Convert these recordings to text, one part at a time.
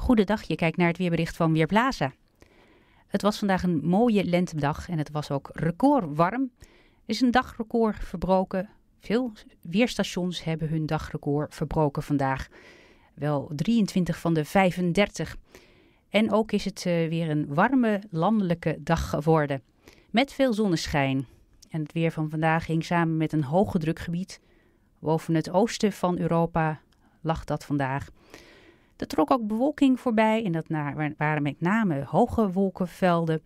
Goedendag, je kijkt naar het weerbericht van Weerblaza. Het was vandaag een mooie lentedag en het was ook record warm. Er is een dagrecord verbroken. Veel weerstations hebben hun dagrecord verbroken vandaag. Wel 23 van de 35. En ook is het eh, weer een warme landelijke dag geworden. Met veel zonneschijn. En het weer van vandaag ging samen met een hoge drukgebied. Boven het oosten van Europa lag dat vandaag. Er trok ook bewolking voorbij en dat waren met name hoge wolkenvelden.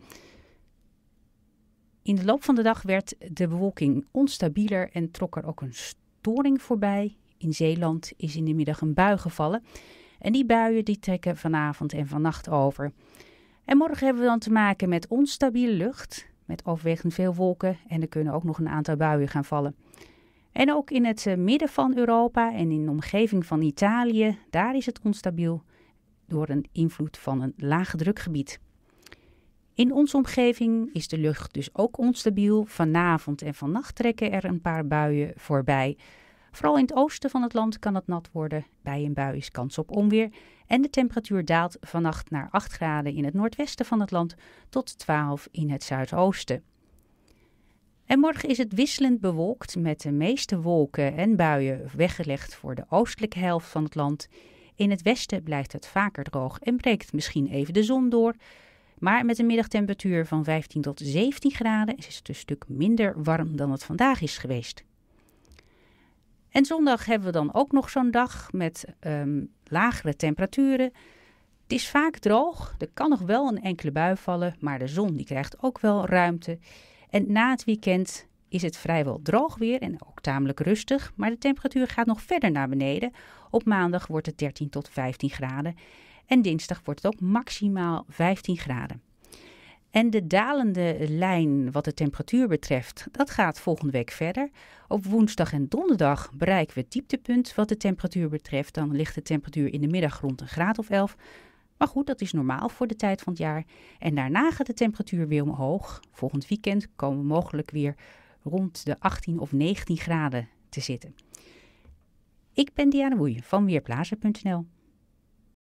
In de loop van de dag werd de bewolking onstabieler en trok er ook een storing voorbij. In Zeeland is in de middag een bui gevallen. En die buien die trekken vanavond en vannacht over. En morgen hebben we dan te maken met onstabiele lucht, met overwegend veel wolken en er kunnen ook nog een aantal buien gaan vallen. En ook in het eh, midden van Europa en in de omgeving van Italië, daar is het onstabiel door een invloed van een drukgebied. In onze omgeving is de lucht dus ook onstabiel. Vanavond en vannacht trekken er een paar buien voorbij. Vooral in het oosten van het land kan het nat worden. Bij een bui is kans op onweer. En de temperatuur daalt vannacht naar 8 graden in het noordwesten van het land tot 12 in het zuidoosten. En morgen is het wisselend bewolkt met de meeste wolken en buien weggelegd voor de oostelijke helft van het land. In het westen blijft het vaker droog en breekt misschien even de zon door. Maar met een middagtemperatuur van 15 tot 17 graden is het een stuk minder warm dan het vandaag is geweest. En zondag hebben we dan ook nog zo'n dag met ehm, lagere temperaturen. Het is vaak droog, er kan nog wel een enkele bui vallen, maar de zon die krijgt ook wel ruimte. En na het weekend is het vrijwel droog weer en ook tamelijk rustig. Maar de temperatuur gaat nog verder naar beneden. Op maandag wordt het 13 tot 15 graden. En dinsdag wordt het ook maximaal 15 graden. En de dalende lijn wat de temperatuur betreft, dat gaat volgende week verder. Op woensdag en donderdag bereiken we het dieptepunt wat de temperatuur betreft. Dan ligt de temperatuur in de middag rond een graad of 11. Maar goed, dat is normaal voor de tijd van het jaar. En daarna gaat de temperatuur weer omhoog. Volgend weekend komen we mogelijk weer rond de 18 of 19 graden te zitten. Ik ben Diana Woei van Weerplaza.nl.